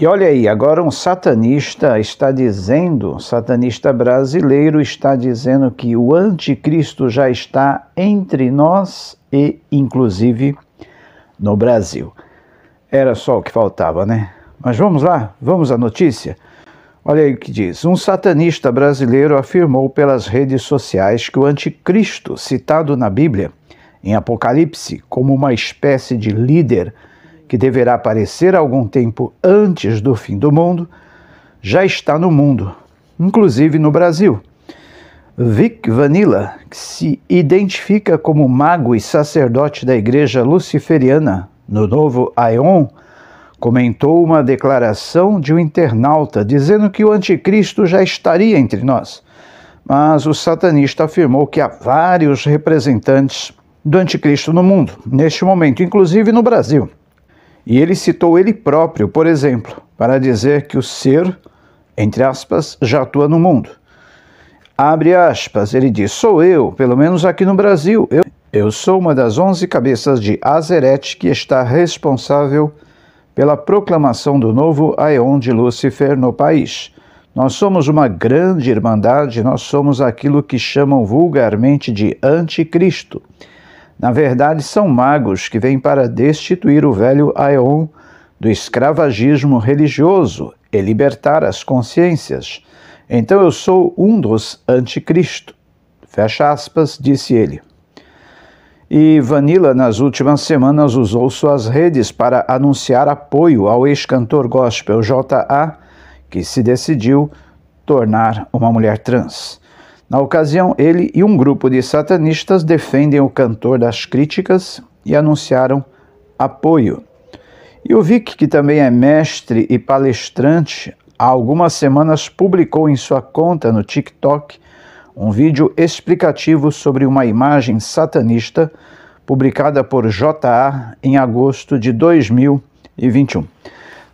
E olha aí, agora um satanista está dizendo, um satanista brasileiro está dizendo que o anticristo já está entre nós e inclusive no Brasil. Era só o que faltava, né? Mas vamos lá, vamos à notícia. Olha aí o que diz. Um satanista brasileiro afirmou pelas redes sociais que o anticristo, citado na Bíblia, em Apocalipse, como uma espécie de líder que deverá aparecer algum tempo antes do fim do mundo, já está no mundo, inclusive no Brasil. Vic Vanilla, que se identifica como mago e sacerdote da Igreja Luciferiana no Novo Aion, comentou uma declaração de um internauta dizendo que o anticristo já estaria entre nós. Mas o satanista afirmou que há vários representantes do anticristo no mundo, neste momento, inclusive no Brasil. E ele citou ele próprio, por exemplo, para dizer que o ser, entre aspas, já atua no mundo. Abre aspas, ele diz: Sou eu, pelo menos aqui no Brasil. Eu, eu sou uma das onze cabeças de Azerete que está responsável pela proclamação do novo Aeon de Lúcifer no país. Nós somos uma grande irmandade, nós somos aquilo que chamam vulgarmente de anticristo. Na verdade, são magos que vêm para destituir o velho Aeon do escravagismo religioso e libertar as consciências. Então eu sou um dos anticristo. Fecha aspas, disse ele. E Vanilla, nas últimas semanas, usou suas redes para anunciar apoio ao ex-cantor gospel J.A., que se decidiu tornar uma mulher trans. Na ocasião, ele e um grupo de satanistas defendem o cantor das críticas e anunciaram apoio. E o Vic, que também é mestre e palestrante, há algumas semanas publicou em sua conta no TikTok um vídeo explicativo sobre uma imagem satanista publicada por JA em agosto de 2021.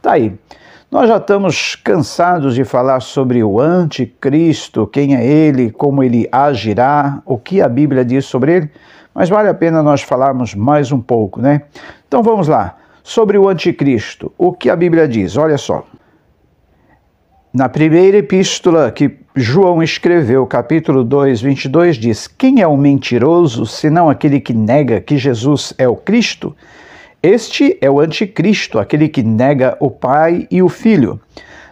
Tá aí. Nós já estamos cansados de falar sobre o anticristo, quem é ele, como ele agirá, o que a Bíblia diz sobre ele, mas vale a pena nós falarmos mais um pouco, né? Então vamos lá. Sobre o anticristo, o que a Bíblia diz? Olha só. Na primeira epístola que João escreveu, capítulo 2, 22, diz: Quem é o mentiroso, senão aquele que nega que Jesus é o Cristo? Este é o anticristo, aquele que nega o Pai e o Filho.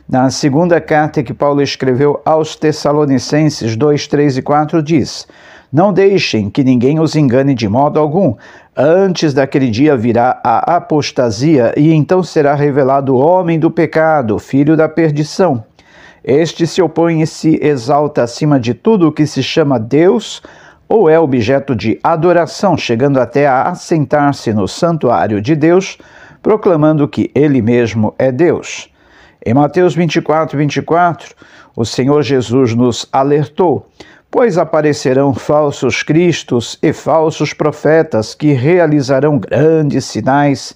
Na segunda carta que Paulo escreveu aos Tessalonicenses 2, 3 e 4, diz: Não deixem que ninguém os engane de modo algum. Antes daquele dia virá a apostasia, e então será revelado o homem do pecado, filho da perdição. Este se opõe e se exalta acima de tudo o que se chama Deus ou é objeto de adoração, chegando até a assentar-se no santuário de Deus, proclamando que Ele mesmo é Deus. Em Mateus 24, 24, o Senhor Jesus nos alertou: Pois aparecerão falsos cristos e falsos profetas que realizarão grandes sinais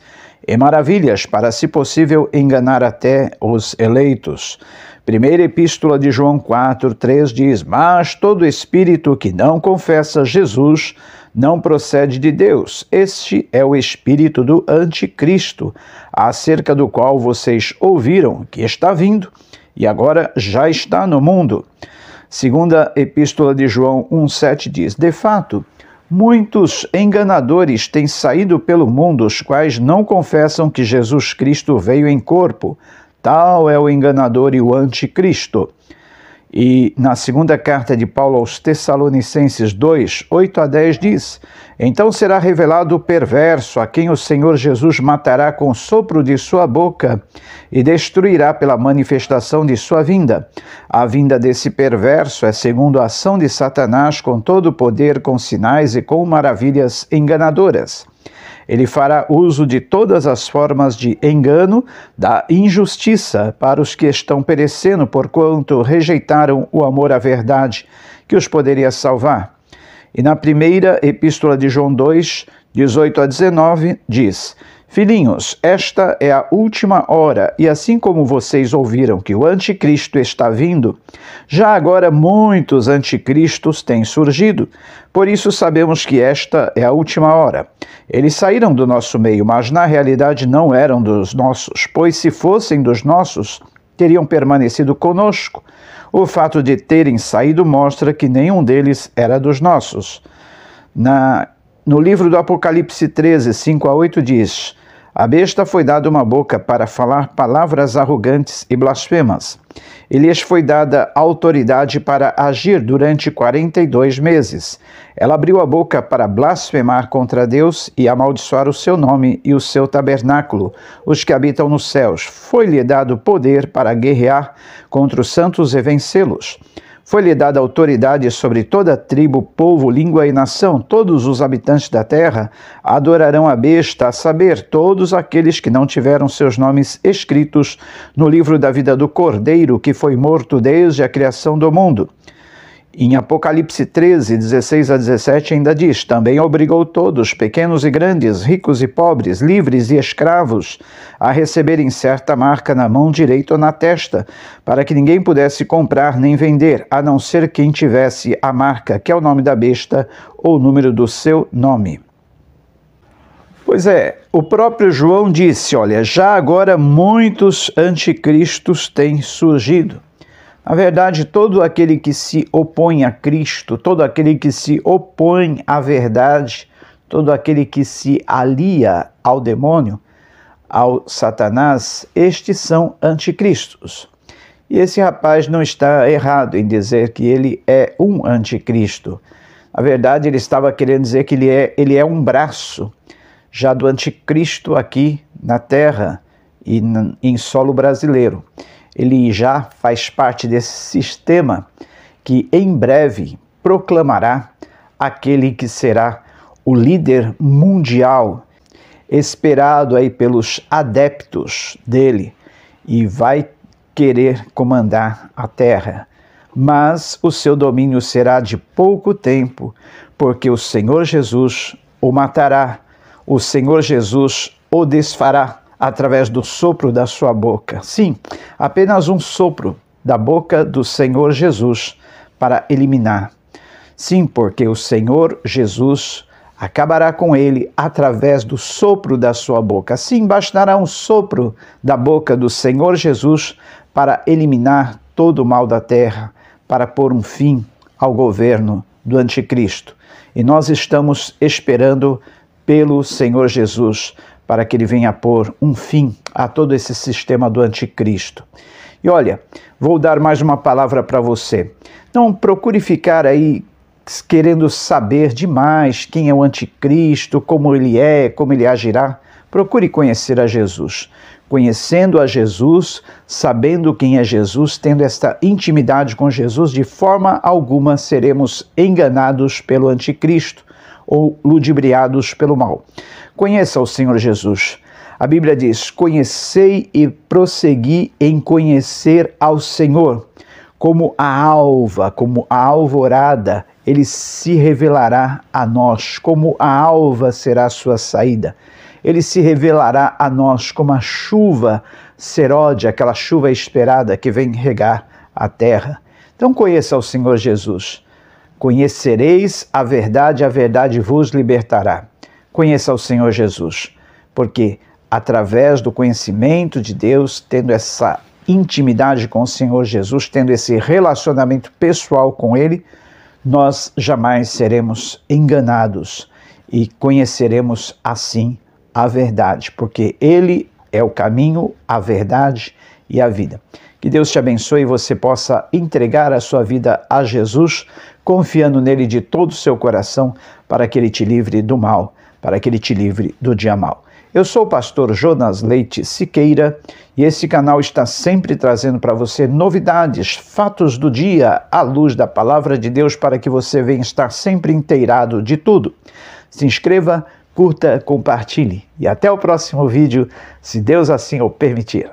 e maravilhas para, se possível, enganar até os eleitos. Primeira Epístola de João 4:3 diz: "Mas todo espírito que não confessa Jesus não procede de Deus. Este é o espírito do anticristo, acerca do qual vocês ouviram que está vindo e agora já está no mundo." Segunda Epístola de João 1:7 diz: "De fato, Muitos enganadores têm saído pelo mundo, os quais não confessam que Jesus Cristo veio em corpo, Tal é o enganador e o anticristo. E na segunda carta de Paulo aos Tessalonicenses 2, 8 a 10 diz: Então será revelado o perverso, a quem o Senhor Jesus matará com sopro de sua boca e destruirá pela manifestação de sua vinda. A vinda desse perverso é segundo a ação de Satanás, com todo o poder, com sinais e com maravilhas enganadoras ele fará uso de todas as formas de engano, da injustiça para os que estão perecendo porquanto rejeitaram o amor à verdade que os poderia salvar. E na primeira epístola de João 2, 18 a 19, diz: Filhinhos, esta é a última hora, e assim como vocês ouviram que o Anticristo está vindo, já agora muitos anticristos têm surgido. Por isso sabemos que esta é a última hora. Eles saíram do nosso meio, mas na realidade não eram dos nossos, pois se fossem dos nossos, teriam permanecido conosco. O fato de terem saído mostra que nenhum deles era dos nossos. Na no livro do Apocalipse 13, 5 a 8, diz: a besta foi dada uma boca para falar palavras arrogantes e blasfemas. E lhes foi dada autoridade para agir durante 42 meses. Ela abriu a boca para blasfemar contra Deus e amaldiçoar o seu nome e o seu tabernáculo, os que habitam nos céus. Foi-lhe dado poder para guerrear contra os santos e vencê-los. Foi-lhe dada autoridade sobre toda tribo, povo, língua e nação. Todos os habitantes da terra adorarão a besta, a saber, todos aqueles que não tiveram seus nomes escritos no livro da vida do Cordeiro, que foi morto desde a criação do mundo. Em Apocalipse 13, 16 a 17, ainda diz: Também obrigou todos, pequenos e grandes, ricos e pobres, livres e escravos, a receberem certa marca na mão direita ou na testa, para que ninguém pudesse comprar nem vender, a não ser quem tivesse a marca, que é o nome da besta ou o número do seu nome. Pois é, o próprio João disse: Olha, já agora muitos anticristos têm surgido. Na verdade, todo aquele que se opõe a Cristo, todo aquele que se opõe à verdade, todo aquele que se alia ao demônio, ao Satanás, estes são anticristos. E esse rapaz não está errado em dizer que ele é um anticristo. Na verdade, ele estava querendo dizer que ele é, ele é um braço já do anticristo aqui na terra e em solo brasileiro ele já faz parte desse sistema que em breve proclamará aquele que será o líder mundial esperado aí pelos adeptos dele e vai querer comandar a terra. Mas o seu domínio será de pouco tempo, porque o Senhor Jesus o matará, o Senhor Jesus o desfará através do sopro da sua boca. Sim, apenas um sopro da boca do Senhor Jesus para eliminar. Sim, porque o Senhor Jesus acabará com ele através do sopro da sua boca. Sim, bastará um sopro da boca do Senhor Jesus para eliminar todo o mal da terra, para pôr um fim ao governo do anticristo. E nós estamos esperando pelo Senhor Jesus, para que ele venha pôr um fim a todo esse sistema do anticristo. E olha, vou dar mais uma palavra para você. Não procure ficar aí querendo saber demais quem é o anticristo, como ele é, como ele agirá. Procure conhecer a Jesus. Conhecendo a Jesus, sabendo quem é Jesus, tendo esta intimidade com Jesus, de forma alguma seremos enganados pelo anticristo ou ludibriados pelo mal. Conheça o Senhor Jesus. A Bíblia diz: Conhecei e prossegui em conhecer ao Senhor. Como a alva, como a alvorada, ele se revelará a nós, como a alva será a sua saída. Ele se revelará a nós como a chuva seródia, aquela chuva esperada que vem regar a terra. Então conheça o Senhor Jesus. Conhecereis a verdade, a verdade vos libertará. Conheça o Senhor Jesus, porque através do conhecimento de Deus, tendo essa intimidade com o Senhor Jesus, tendo esse relacionamento pessoal com Ele, nós jamais seremos enganados e conheceremos assim a verdade, porque Ele é o caminho, a verdade e a vida. Que Deus te abençoe e você possa entregar a sua vida a Jesus confiando nele de todo o seu coração, para que ele te livre do mal, para que ele te livre do dia mal. Eu sou o pastor Jonas Leite Siqueira e esse canal está sempre trazendo para você novidades, fatos do dia à luz da palavra de Deus para que você venha estar sempre inteirado de tudo. Se inscreva, curta, compartilhe e até o próximo vídeo, se Deus assim o permitir.